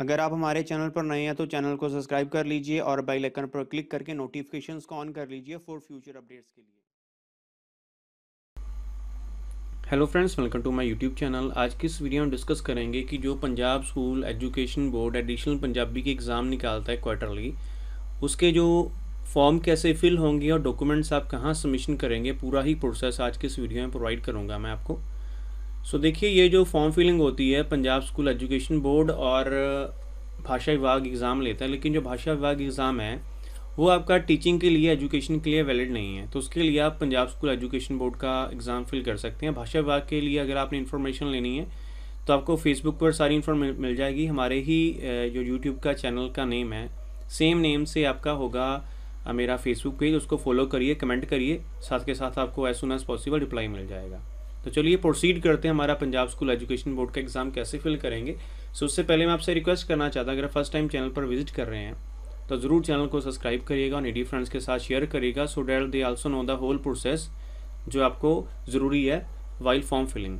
अगर आप हमारे चैनल पर नए हैं तो चैनल को सब्सक्राइब कर लीजिए और बेल आइकन पर क्लिक करके नोटिफिकेशंस को ऑन कर लीजिए फॉर फ्यूचर अपडेट्स के लिए hello friends welcome to my YouTube channel आज की इस वीडियो में डिस्कस करेंगे कि जो Punjab school education board additional Punjabi के एग्ज़ाम निकालता है क्वार्टरली उसके जो फॉर्म कैसे फिल होंगे और डॉक्यूमेंट्स आप कहाँ सबमिशन करेंगे पूरा ही प्रोसेस आज की इस वीडियो में प्रोवाइड करूँगा मैं आपको सो so, देखिए ये जो फॉर्म फिलिंग होती है पंजाब स्कूल एजुकेशन बोर्ड और भाषा विभाग एग्ज़ाम लेता है लेकिन जो भाषा विभाग एग्ज़ाम है वो आपका टीचिंग के लिए एजुकेशन के लिए वैलिड नहीं है तो उसके लिए आप पंजाब स्कूल एजुकेशन बोर्ड का एग्ज़ाम फिल कर सकते हैं भाषा विभाग के लिए अगर आपने इन्फॉर्मेशन लेनी है तो आपको फेसबुक पर सारी इन्फॉर्मेशन मिल जाएगी हमारे ही जो यूट्यूब का चैनल का नेम है सेम नेम से आपका होगा मेरा फेसबुक पेज उसको फॉलो करिए कमेंट करिए साथ के साथ आपको as soon as possible reply मिल जाएगा तो चलिए प्रोसीड करते हैं हमारा पंजाब स्कूल एजुकेशन बोर्ड का एग्ज़ाम कैसे फिल करेंगे सो उससे पहले मैं आपसे रिक्वेस्ट करना चाहता अगर फर्स्ट टाइम चैनल पर विजिट कर रहे हैं तो ज़रूर चैनल को सब्सक्राइब करिएगा और निडी फ्रेंड्स के साथ शेयर करिएगा so that they also know the whole process जो आपको ज़रूरी है while form filling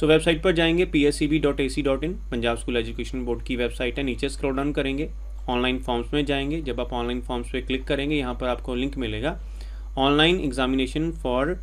so website पर जाएंगे P S C B dot A C dot in Punjab school education board की वेबसाइट है नीचे स्क्रॉल डाउन करेंगे ऑनलाइन फॉर्म्स में जाएंगे जब आप ऑनलाइन फॉर्म्स पे क्लिक करेंगे यहाँ पर आपको लिंक मिलेगा online examination for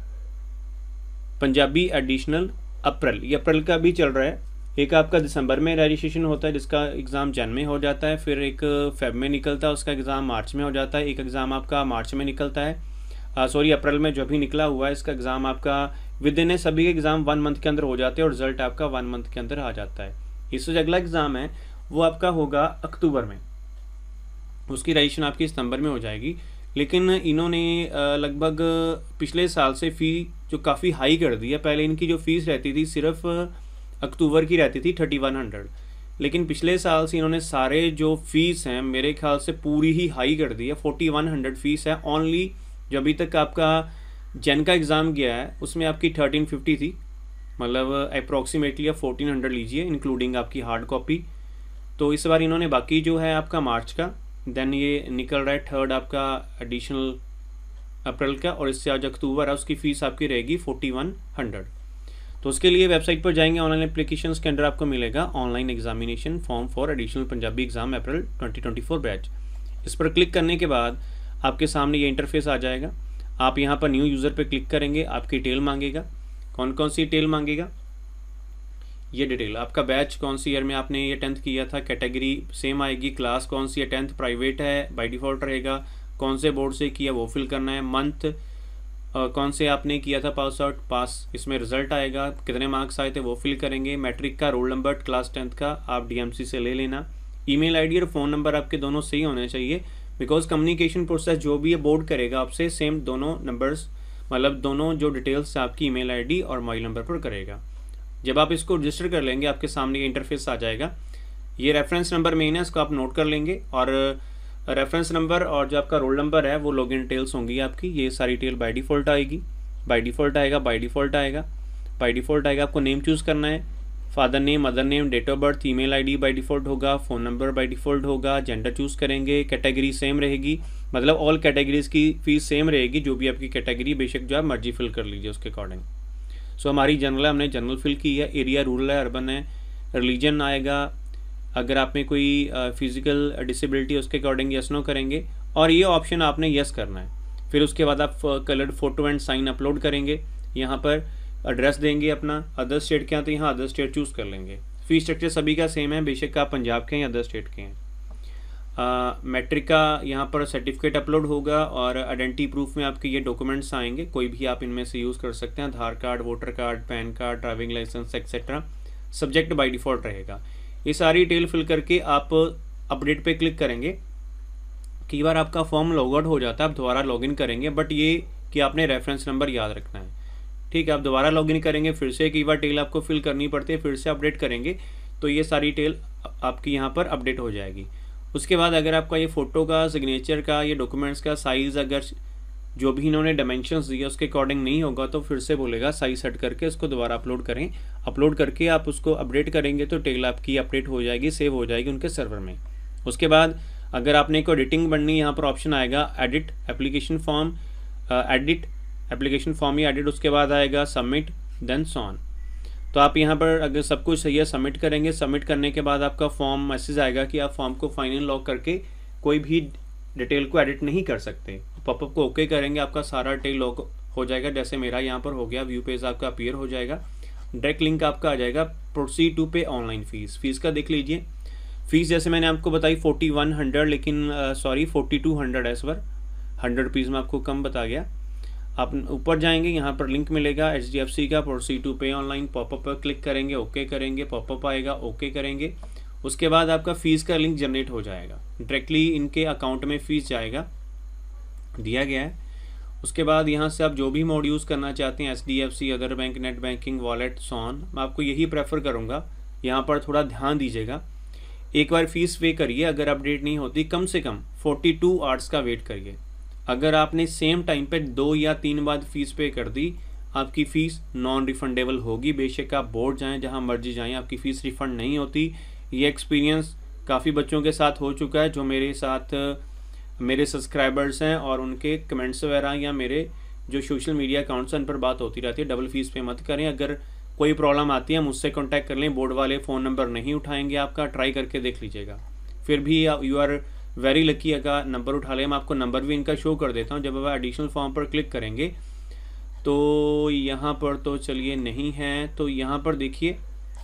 Punjabi additional April ये अप्रैल का भी चल रहा है एक आपका दिसंबर में रजिस्ट्रेशन होता है जिसका एग्ज़ाम जन में हो जाता है फिर एक फेब में निकलता है उसका एग्ज़ाम मार्च में हो जाता है एक एग्ज़ाम आपका मार्च में निकलता है सॉरी अप्रैल में जो भी निकला हुआ है इसका एग्ज़ाम आपका विद इन ए सभी के एग्ज़ाम वन मंथ के अंदर हो जाते हैं और रिजल्ट आपका वन मंथ के अंदर आ जाता है इससे जो अगला एग्ज़ाम है वो आपका होगा अक्टूबर में उसकी रजिस्ट्रेशन आपकी सितंबर में हो जाएगी लेकिन इन्होंने लगभग पिछले साल से फ़ी जो काफ़ी हाई कर दी है पहले इनकी जो फ़ीस रहती थी सिर्फ अक्टूबर की रहती थी थर्टी वन हंड्रेड लेकिन पिछले साल से इन्होंने सारे जो फ़ीस हैं मेरे ख्याल से पूरी ही हाई कर दी है फोर्टी वन हंड्रेड फ़ीस है ओनली जो अभी तक आपका जेन का एग्ज़ाम गया है उसमें आपकी थर्टीन फिफ्टी थी मतलब अप्रॉक्सीमेटली आप फोर्टीन हंड्रेड लीजिए इंक्लूडिंग आपकी हार्ड कॉपी तो इस बार इन्होंने बाकी जो है आपका मार्च का देन ये निकल रहा है थर्ड आपका एडिशनल अप्रैल का और इससे आज अक्टूबर है उसकी फ़ीस आपकी रहेगी फोर्टी वन हंड्रेड तो उसके लिए वेबसाइट पर जाएंगे ऑनलाइन अप्लीकेशन के अंडर आपको मिलेगा online examination form for additional Punjabi exam April twenty twenty four batch इस पर क्लिक करने के बाद आपके सामने ये इंटरफेस आ जाएगा आप यहाँ पर न्यू यूज़र पर क्लिक करेंगे आपकी डिटेल मांगेगा कौन कौन सी डिटेल मांगेगा ये डिटेल आपका बैच कौन सी ईयर में आपने ये टेंथ किया था कैटेगरी सेम आएगी क्लास कौन सी है टेंथ प्राइवेट है बाई डिफ़ॉल्ट रहेगा कौन से बोर्ड से किया वो फिल करना है मंथ कौन से आपने किया था पास आउट पास इसमें रिजल्ट आएगा कितने मार्क्स आए थे वो फिल करेंगे मैट्रिक का रोल नंबर क्लास टेंथ का आप डीएमसी से ले लेना ईमेल आईडी और फ़ोन नंबर आपके दोनों सही होने चाहिए बिकॉज कम्युनिकेशन प्रोसेस जो भी है बोर्ड करेगा आपसे सेम दोनों नंबर्स मतलब दोनों जो डिटेल्स आपकी ईमेल आईडी और मोबाइल नंबर पर करेगा जब आप इसको रजिस्टर कर लेंगे आपके सामने इंटरफेस आ जाएगा ये रेफरेंस नंबर मेन है इसको आप नोट कर लेंगे और रेफरेंस नंबर और जो आपका रोल नंबर है वो लॉग इन डिटेल्स होंगी आपकी ये सारी डिटेल बाई डिफ़ॉल्ट आएगी बाई डिफ़ॉल्ट आएगा बाई डिफ़ॉल्ट आएगा बाई डिफ़ॉल्ट आएगा आपको नेम चूज़ करना है father name mother name date of birth email ID by default होगा फ़ोन नंबर बाय डिफ़ॉल्ट होगा जेंडर चूज़ करेंगे कैटेगरी सेम रहेगी मतलब ऑल कैटेगरीज़ की फ़ीस सेम रहेगी जो भी आपकी कैटेगरी बेशक जो आप मर्जी फिल कर लीजिए उसके अकॉर्डिंग सो so, हमारी जनरल है हमने जनरल फिल की है एरिया रूरल है अर्बन है रिलीजन आएगा अगर आप में कोई फिजिकल डिसेबिलिटी उसके अकॉर्डिंग यस नो करेंगे और ये ऑप्शन आपने यस करना है फिर उसके बाद आप coloured photo and sign upload करेंगे यहाँ पर एड्रेस देंगे अपना अदर स्टेट के यहाँ तो यहाँ अदर स्टेट चूज़ कर लेंगे फी स्ट्रक्चर सभी का सेम है बेशक आप पंजाब के हैं या अदर स्टेट के हैं मैट्रिक का यहाँ पर सर्टिफिकेट अपलोड होगा और आइडेंटिटी प्रूफ में आपके ये डॉक्यूमेंट्स आएंगे कोई भी आप इनमें से यूज़ कर सकते हैं Aadhaar card voter card PAN card driving licence etcetera subject by default रहेगा ये सारी डिटेल फिल करके आप अपडेट पे क्लिक करेंगे कई बार आपका फॉर्म लॉगआउट हो जाता है आप दोबारा लॉगिन करेंगे बट ये कि आपने रेफरेंस नंबर याद रखना है ठीक है आप दोबारा लॉगिन करेंगे फिर से कई बार टेल आपको फिल करनी पड़ती है फिर से अपडेट करेंगे तो ये सारी टेल आपकी यहाँ पर अपडेट हो जाएगी उसके बाद अगर आपका ये फ़ोटो का सिग्नेचर का ये डॉक्यूमेंट्स का साइज़ अगर जो भी इन्होंने डायमेंशन दिया उसके अकॉर्डिंग नहीं होगा तो फिर से बोलेगा साइज सेट करके उसको दोबारा अपलोड करें अपलोड करके आप उसको अपडेट करेंगे तो टेल आपकी अपडेट हो जाएगी सेव हो जाएगी उनके सर्वर में उसके बाद अगर आपने को एडिटिंग बननी यहाँ पर ऑप्शन आएगा edit application form edit application form ही एडिट उसके बाद आएगा सबमिट देन सॉन तो आप यहाँ पर अगर सब कुछ सही है सबमिट करेंगे सबमिट करने के बाद आपका फॉर्म मैसेज आएगा कि आप फॉर्म को फाइनल लॉक करके कोई भी डिटेल को एडिट नहीं कर सकते पॉपअप को ओके करेंगे आपका सारा टेल लॉक हो जाएगा जैसे मेरा यहाँ पर हो गया व्यू पेज आपका अपीयर हो जाएगा डायरेक्ट लिंक आपका आ जाएगा proceed to pay online fees fees का देख लीजिए फीस जैसे मैंने आपको बताई फोर्टी वन हंड्रेड लेकिन सॉरी फोर्टी टू हंड्रेड है इस पर हंड्रेड रुपीज़ में आपको कम बता गया आप ऊपर जाएंगे यहाँ पर लिंक मिलेगा एच डी एफ सी का proceed to pay online popup पर क्लिक करेंगे ओके करेंगे पॉपअप आएगा ओके करेंगे उसके बाद आपका फ़ीस का लिंक जनरेट हो जाएगा डायरेक्टली इनके अकाउंट में फ़ीस जाएगा दिया गया है उसके बाद यहाँ से आप जो भी मोड यूज़ करना चाहते हैं H D F C other bank net banking wallet सॉन मैं आपको यही प्रेफर करूँगा यहाँ पर थोड़ा ध्यान दीजिएगा एक बार फीस पे करिए अगर अपडेट नहीं होती कम से कम 42 आवर्स का वेट करिए अगर आपने सेम टाइम पे दो या तीन बार फीस पे कर दी आपकी फ़ीस नॉन रिफंडेबल होगी बेशक आप बोर्ड जाएं जहां मर्जी जाएं आपकी फ़ीस रिफ़ंड नहीं होती ये एक्सपीरियंस काफ़ी बच्चों के साथ हो चुका है जो मेरे साथ मेरे सब्सक्राइबर्स हैं और उनके कमेंट्स वगैरह या मेरे जो सोशल मीडिया अकाउंट्स हैं उन पर बात होती रहती है डबल फीस पे मत करें अगर कोई प्रॉब्लम आती है मुझसे कॉन्टैक्ट कर लें बोर्ड वाले फ़ोन नंबर नहीं उठाएंगे आपका ट्राई करके देख लीजिएगा फिर भी यू आर वेरी लकी अगर नंबर उठा लें मैं आपको नंबर भी इनका शो कर देता हूँ जब आप एडिशनल फॉर्म पर क्लिक करेंगे तो यहाँ पर तो चलिए नहीं है तो यहाँ पर देखिए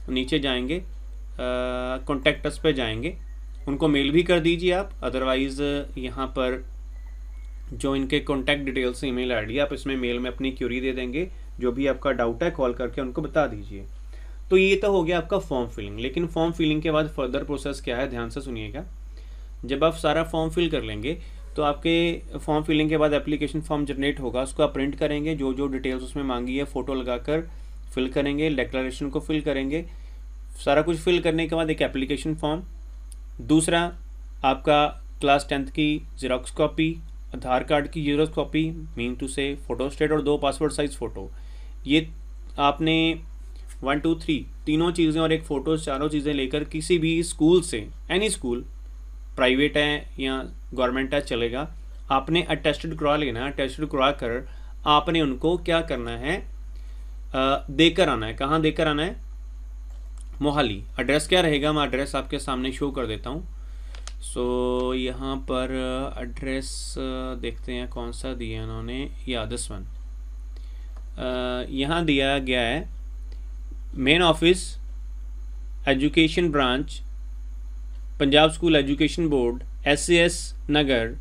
नीचे जाएंगे कॉन्टैक्टस पे जाएंगे उनको मेल भी कर दीजिए आप अदरवाइज़ यहाँ पर जो इनके कॉन्टैक्ट डिटेल्स ईमेल आईडी आप इसमें मेल में अपनी क्यूरी दे देंगे जो भी आपका डाउट है कॉल करके उनको बता दीजिए तो ये तो हो गया आपका फॉर्म फिलिंग लेकिन फॉर्म फिलिंग के बाद फर्दर प्रोसेस क्या है ध्यान से सुनिएगा जब आप सारा फॉर्म फिल कर लेंगे तो आपके फॉर्म फिलिंग के बाद एप्लीकेशन फॉर्म जनरेट होगा उसको आप प्रिंट करेंगे जो जो डिटेल्स उसमें मांगी है फ़ोटो लगाकर फिल करेंगे डेक्लेशन को फिल करेंगे सारा कुछ फिल करने के बाद एक एप्लीकेशन फॉर्म दूसरा आपका क्लास टेंथ की जीरोक्स कॉपी आधार कार्ड की xerox copy mean to say photostat और दो पासपोर्ट साइज़ फ़ोटो ये आपने वन टू थ्री तीनों चीज़ें और एक फ़ोटो चारों चीज़ें लेकर किसी भी स्कूल से एनी स्कूल प्राइवेट है या गवर्नमेंट है चलेगा आपने अटेस्टेड करवा लेना अटेस्टेड करवा कर आपने उनको क्या करना है देकर आना है कहाँ देकर आना है मोहाली एड्रेस क्या रहेगा मैं एड्रेस आपके सामने शो कर देता हूँ सो so, यहाँ पर एड्रेस देखते हैं कौन सा दिया उन्होंने या वन यहाँ दिया गया है main office education branch Punjab school education board S S Nagar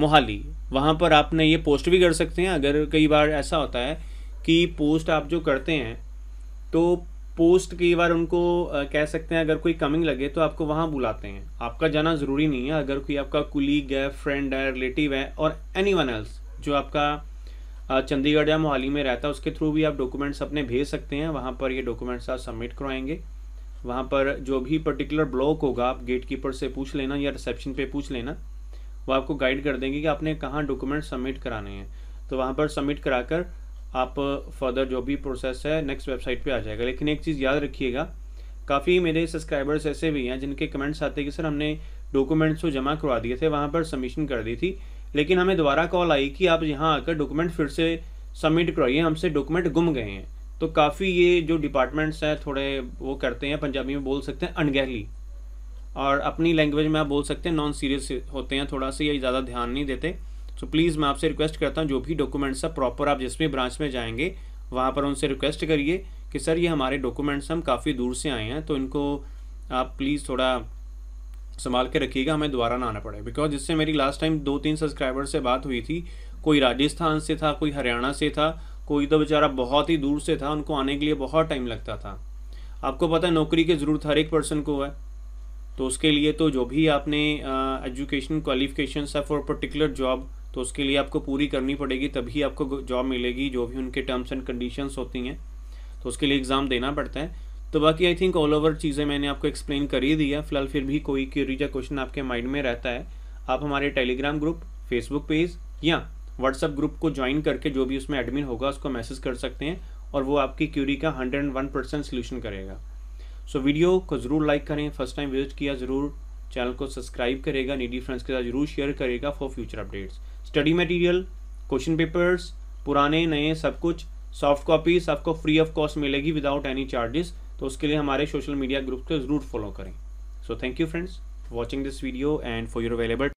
Mohali वहाँ पर आपने ये पोस्ट भी कर सकते हैं अगर कई बार ऐसा होता है कि पोस्ट आप जो करते हैं तो पोस्ट कई बार उनको कह सकते हैं अगर कोई कमिंग लगे तो आपको वहाँ बुलाते हैं आपका जाना ज़रूरी नहीं है अगर कोई आपका कुलीग है फ्रेंड है रिलेटिव है और एनी वन एल्स जो आपका चंडीगढ़ या मोहाली में रहता है उसके थ्रू भी आप डॉक्यूमेंट्स अपने भेज सकते हैं वहाँ पर ये डॉक्यूमेंट्स आप सबमिट करवाएंगे वहाँ पर जो भी पर्टिकुलर ब्लॉक होगा आप गेट कीपर से पूछ लेना या रिसेप्शन पे पूछ लेना वो आपको गाइड कर देंगे कि आपने कहाँ डॉक्यूमेंट सबमिट कराने हैं तो वहाँ पर सबमिट कराकर आप फर्दर uh, जो भी प्रोसेस है नेक्स्ट वेबसाइट पे आ जाएगा लेकिन एक चीज़ याद रखिएगा काफ़ी मेरे सब्सक्राइबर्स ऐसे भी हैं जिनके कमेंट्स आते हैं कि सर हमने डॉक्यूमेंट्स को तो जमा करवा दिए थे वहाँ पर सबमिशन कर दी थी लेकिन हमें दोबारा कॉल आई कि आप यहाँ आकर डॉक्यूमेंट फिर से सबमिट करवाइए हमसे डॉक्यूमेंट गुम गए हैं तो काफ़ी ये जो डिपार्टमेंट्स हैं थोड़े वो करते हैं पंजाबी में बोल सकते हैं अनगहली और अपनी लैंग्वेज में आप बोल सकते हैं नॉन सीरियस होते हैं थोड़ा सा ये ज़्यादा ध्यान नहीं देते सो प्लीज़ मैं आपसे रिक्वेस्ट करता हूँ जो भी डॉक्यूमेंट्स है प्रॉपर आप जिस भी ब्रांच में जाएंगे वहाँ पर उनसे रिक्वेस्ट करिए कि सर ये हमारे डॉक्यूमेंट्स हम काफ़ी दूर से आए हैं तो इनको आप प्लीज़ थोड़ा संभाल के रखिएगा हमें दोबारा ना आना पड़े बिकॉज जिससे मेरी लास्ट टाइम दो तीन सब्सक्राइबर से बात हुई थी कोई राजस्थान से था कोई हरियाणा से था कोई तो बेचारा बहुत ही दूर से था उनको आने के लिए बहुत टाइम लगता था आपको पता है नौकरी की ज़रूरत हर एक पर्सन को है तो उसके लिए तो जो भी आपने एजुकेशन क्वालिफिकेशन है फॉर पर्टिकुलर जॉब तो उसके लिए आपको पूरी करनी पड़ेगी तभी आपको जॉब मिलेगी जो भी उनके टर्म्स एंड कंडीशंस होती हैं तो उसके लिए एग्ज़ाम देना पड़ता है तो बाकी आई थिंक ऑल ओवर चीज़ें मैंने आपको एक्सप्लेन कर ही दिया फिलहाल फिर भी कोई क्यूरी या क्वेश्चन आपके माइंड में रहता है आप हमारे टेलीग्राम ग्रुप फेसबुक पेज या व्हाट्सअप ग्रुप को ज्वाइन करके जो भी उसमें एडमिन होगा उसको मैसेज कर सकते हैं और वो आपकी क्यूरी का hundred and one percent solution करेगा सो वीडियो को ज़रूर लाइक करें फर्स्ट टाइम विजिट किया ज़रूर चैनल को सब्सक्राइब करेगा नीडी फ्रेंड्स के साथ जरूर शेयर करेगा for future updates study material question papers पुराने नए सब कुछ सॉफ्ट कॉपीज आपको फ्री ऑफ कॉस्ट मिलेगी विदाउट एनी चार्जेस तो उसके लिए हमारे सोशल मीडिया ग्रुप को जरूर फॉलो करें so thank you friends watching this video and for your available